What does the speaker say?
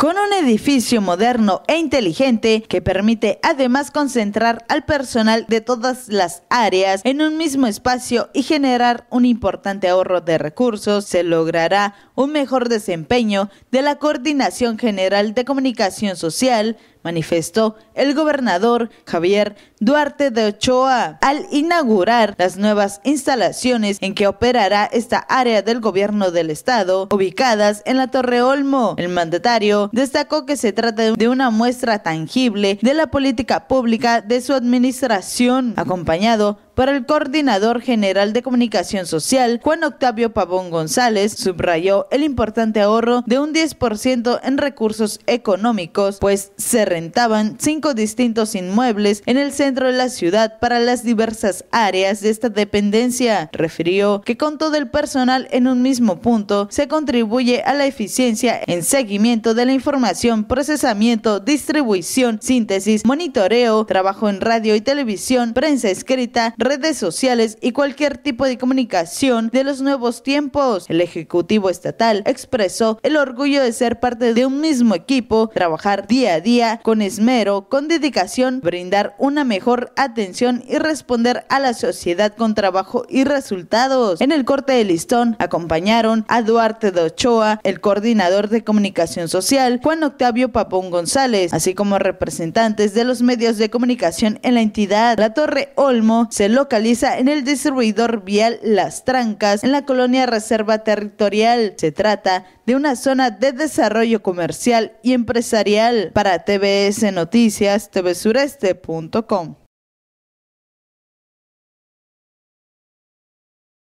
con un edificio moderno e inteligente que permite además concentrar al personal de todas las áreas en un mismo espacio y generar un importante ahorro de recursos, se logrará un mejor desempeño de la Coordinación General de Comunicación Social, manifestó el gobernador Javier Duarte de Ochoa al inaugurar las nuevas instalaciones en que operará esta área del gobierno del estado ubicadas en la Torre Olmo. El mandatario destacó que se trata de una muestra tangible de la política pública de su administración, acompañado para el coordinador general de comunicación social, Juan Octavio Pavón González, subrayó el importante ahorro de un 10% en recursos económicos, pues se rentaban cinco distintos inmuebles en el centro de la ciudad para las diversas áreas de esta dependencia. Refirió que con todo el personal en un mismo punto se contribuye a la eficiencia en seguimiento de la información, procesamiento, distribución, síntesis, monitoreo, trabajo en radio y televisión, prensa escrita, redes sociales y cualquier tipo de comunicación de los nuevos tiempos. El Ejecutivo Estatal expresó el orgullo de ser parte de un mismo equipo, trabajar día a día con esmero, con dedicación, brindar una mejor atención y responder a la sociedad con trabajo y resultados. En el corte de listón acompañaron a Duarte de Ochoa, el coordinador de comunicación social, Juan Octavio Papón González, así como representantes de los medios de comunicación en la entidad. La Torre Olmo, Celo localiza en el distribuidor vial Las Trancas, en la colonia Reserva Territorial. Se trata de una zona de desarrollo comercial y empresarial. Para TBS Noticias, tvsureste.com.